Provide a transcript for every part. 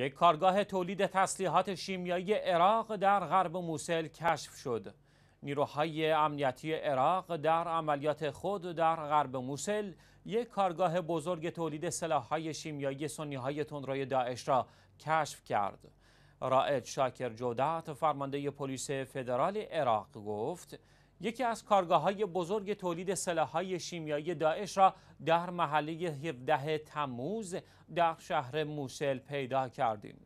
یک کارگاه تولید تسلیحات شیمیایی عراق در غرب موسل کشف شد. نیروهای امنیتی عراق در عملیات خود در غرب موسل یک کارگاه بزرگ تولید سلاحهای شیمیایی سنیهای تندروی داعش را کشف کرد. رائد شاکر جودات فرمانده پلیس فدرال عراق گفت یکی از کارگاه های بزرگ تولید های شیمیایی داعش را در محله 17 تموز در شهر موسل پیدا کردیم.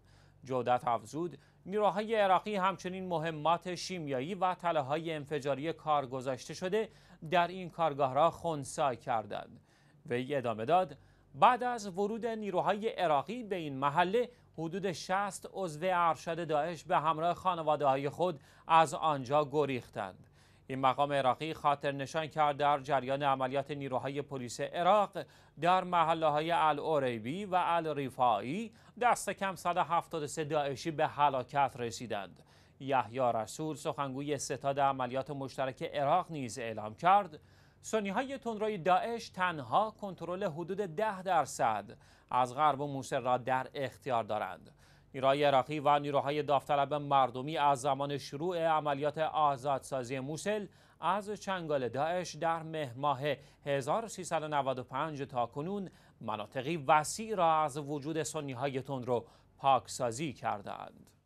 جودت افزود نیروهای عراقی همچنین مهمات شیمیایی و های انفجاری کار گذاشته شده در این کارگاه را خونسا کردند. وی ادامه داد بعد از ورود نیروهای عراقی به این محله حدود 60 عضو ارشد داعش به همراه خانواده های خود از آنجا گریختند. این مقام عراقی خاطر نشان کرد در جریان عملیات نیروهای پلیس عراق در محله های الاوریبی و الریفایی دست کم 173 داعشی به هلاکت رسیدند یحیی رسول سخنگوی ستاد عملیات مشترک عراق نیز اعلام کرد سنی های تندروی داعش تنها کنترل حدود 10 درصد از غرب و را در اختیار دارند نیروهای عراقی و نیروهای داوطلب مردمی از زمان شروع عملیات آزادسازی موسل از چنگال داعش در مهر ماه 1395 تا کنون مناطقی وسیع را از وجود سنی های تندرو رو پاکسازی کردند.